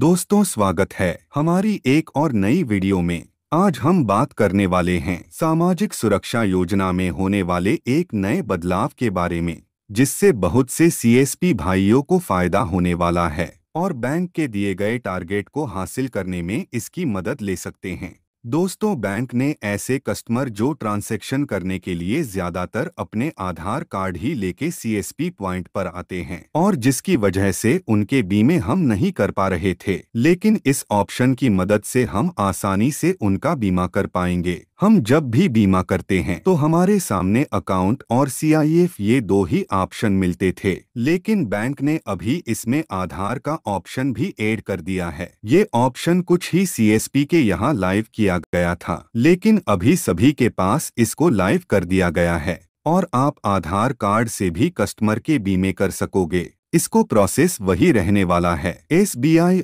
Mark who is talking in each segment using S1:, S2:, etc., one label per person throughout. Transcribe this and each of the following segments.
S1: दोस्तों स्वागत है हमारी एक और नई वीडियो में आज हम बात करने वाले हैं सामाजिक सुरक्षा योजना में होने वाले एक नए बदलाव के बारे में जिससे बहुत से सीएसपी भाइयों को फायदा होने वाला है और बैंक के दिए गए टारगेट को हासिल करने में इसकी मदद ले सकते हैं दोस्तों बैंक ने ऐसे कस्टमर जो ट्रांसैक्शन करने के लिए ज्यादातर अपने आधार कार्ड ही लेके पी पॉइंट पर आते हैं और जिसकी वजह से उनके बीमे हम नहीं कर पा रहे थे लेकिन इस ऑप्शन की मदद से हम आसानी से उनका बीमा कर पाएंगे हम जब भी बीमा करते हैं तो हमारे सामने अकाउंट और सीआईएफ ये दो ही ऑप्शन मिलते थे लेकिन बैंक ने अभी इसमें आधार का ऑप्शन भी ऐड कर दिया है ये ऑप्शन कुछ ही सीएसपी के यहाँ लाइव किया गया था लेकिन अभी सभी के पास इसको लाइव कर दिया गया है और आप आधार कार्ड से भी कस्टमर के बीमे कर सकोगे इसको प्रोसेस वही रहने वाला है एस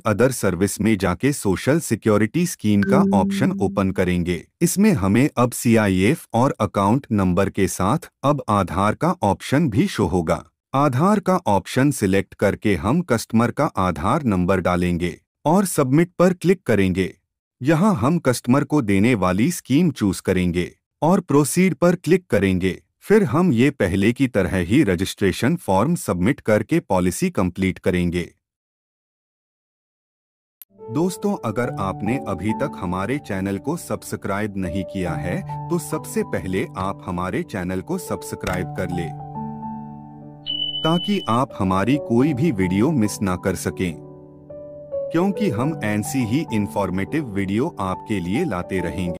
S1: अदर सर्विस में जाके सोशल सिक्योरिटी स्कीम का ऑप्शन ओपन hmm. करेंगे इसमें हमें अब सी और अकाउंट नंबर के साथ अब आधार का ऑप्शन भी शो होगा आधार का ऑप्शन सिलेक्ट करके हम कस्टमर का आधार नंबर डालेंगे और सबमिट पर क्लिक करेंगे यहाँ हम कस्टमर को देने वाली स्कीम चूज करेंगे और प्रोसीड पर क्लिक करेंगे फिर हम ये पहले की तरह ही रजिस्ट्रेशन फॉर्म सबमिट करके पॉलिसी कंप्लीट करेंगे दोस्तों अगर आपने अभी तक हमारे चैनल को सब्सक्राइब नहीं किया है तो सबसे पहले आप हमारे चैनल को सब्सक्राइब कर ले ताकि आप हमारी कोई भी वीडियो मिस ना कर सकें क्योंकि हम ऐसी ही इंफॉर्मेटिव वीडियो आपके लिए लाते रहेंगे